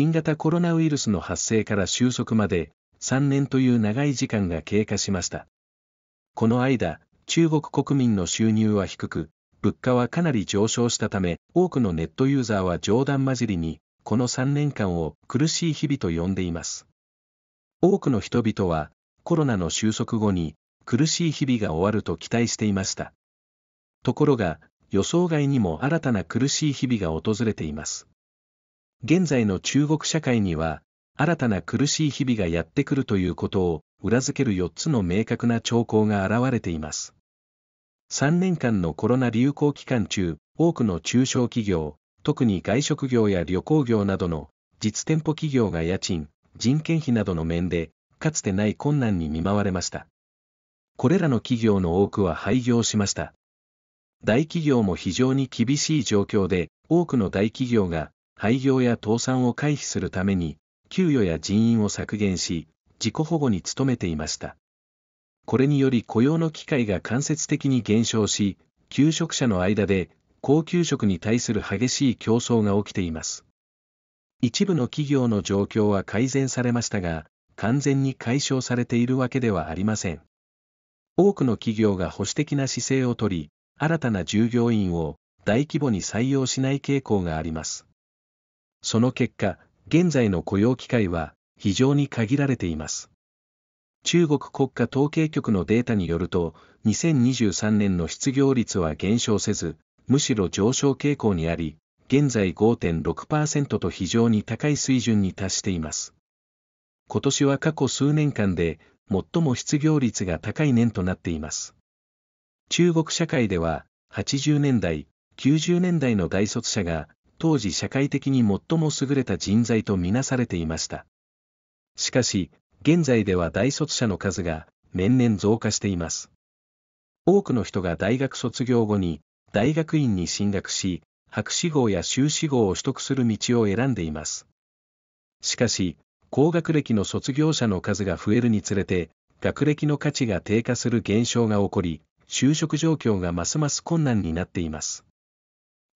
新型コロナウイルスの発生から収束まで3年という長い時間が経過しました。この間、中国国民の収入は低く、物価はかなり上昇したため、多くのネットユーザーは冗談交じりに、この3年間を苦しい日々と呼んでいます。多くの人々は、コロナの収束後に、苦しい日々が終わると期待していました。ところが、予想外にも新たな苦しい日々が訪れています。現在の中国社会には、新たな苦しい日々がやってくるということを裏付ける4つの明確な兆候が現れています。3年間のコロナ流行期間中、多くの中小企業、特に外食業や旅行業などの実店舗企業が家賃、人件費などの面で、かつてない困難に見舞われました。これらの企業の多くは廃業しました。大企業も非常に厳しい状況で、多くの大企業が廃業や倒産を回避するために、給与や人員を削減し、自己保護に努めていました。これにより雇用の機会が間接的に減少し、求職者の間で高級職に対する激しい競争が起きています。一部の企業の状況は改善されましたが、完全に解消されているわけではありません。多くの企業が保守的な姿勢をとり、新たな従業員を大規模に採用しない傾向があります。その結果、現在の雇用機会は非常に限られています。中国国家統計局のデータによると、2023年の失業率は減少せず、むしろ上昇傾向にあり、現在5.6%と非常に高い水準に達しています。今年は過去数年間で最も失業率が高い年となっています。中国社会では80年代、90年代の大卒者が当時社会的に最も優れた人材とみなされていました。しかし、現在では大卒者の数が年々増加しています。多くの人が大学卒業後に大学院に進学し、博士号や修士号を取得する道を選んでいます。しかし、高学歴の卒業者の数が増えるにつれて、学歴の価値が低下する現象が起こり、就職状況がますます困難になっています。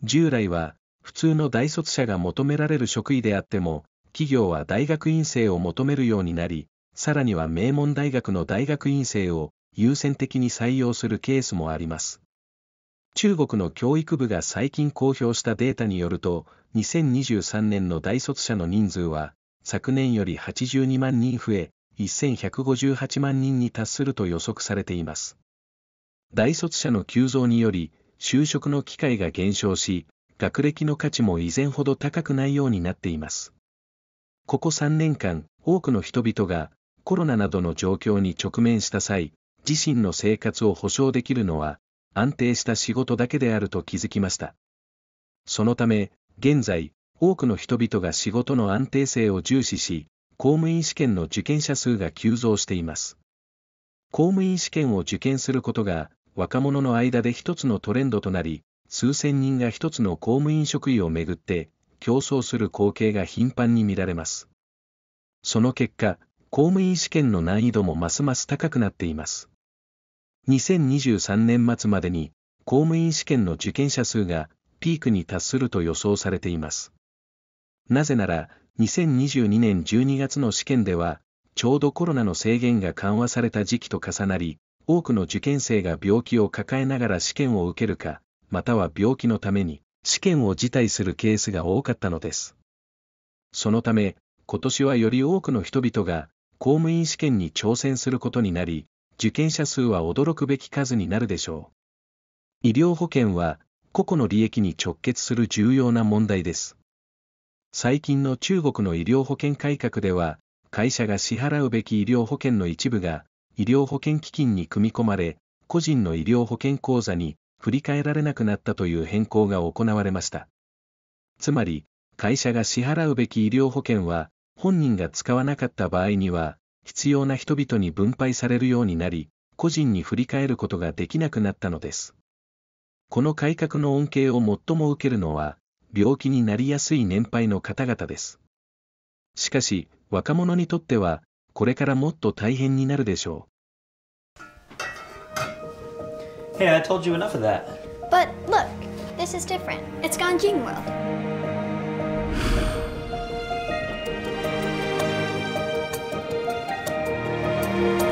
従来は、普通の大卒者が求められる職位であっても、企業は大学院生を求めるようになり、さらには名門大学の大学院生を優先的に採用するケースもあります。中国の教育部が最近公表したデータによると、2023年の大卒者の人数は、昨年より82万人増え、1158万人に達すると予測されています。大卒者の急増により、就職の機会が減少し、学歴の価値も以前ほど高くないようになっています。ここ3年間、多くの人々がコロナなどの状況に直面した際、自身の生活を保障できるのは、安定した仕事だけであると気づきました。そのため、現在、多くの人々が仕事の安定性を重視し、公務員試験の受験者数が急増しています。公務員試験を受験することが、若者の間で一つのトレンドとなり、数千人が一つの公務員職位をめぐって競争する光景が頻繁に見られます。その結果、公務員試験の難易度もますます高くなっています。2023年末までに公務員試験の受験者数がピークに達すると予想されています。なぜなら、2022年12月の試験では、ちょうどコロナの制限が緩和された時期と重なり、多くの受験生が病気を抱えながら試験を受けるか、または病気のために、試験を辞退するケースが多かったのです。そのため、今年はより多くの人々が、公務員試験に挑戦することになり、受験者数は驚くべき数になるでしょう。医療保険は、個々の利益に直結する重要な問題です。最近の中国の医療保険改革では、会社が支払うべき医療保険の一部が、医療保険基金に組み込まれ、個人の医療保険口座に振り返られなくなったという変更が行われました。つまり、会社が支払うべき医療保険は、本人が使わなかった場合には、必要な人々に分配されるようになり、個人に振り返ることができなくなったのです。この改革の恩恵を最も受けるのは、病気になりやすい年配の方々です。しかし、若者にとっては、これからもっと大変になるでしょう。Hey, I told you enough of that. But look, this is different. It's Ganjing World. Thank you.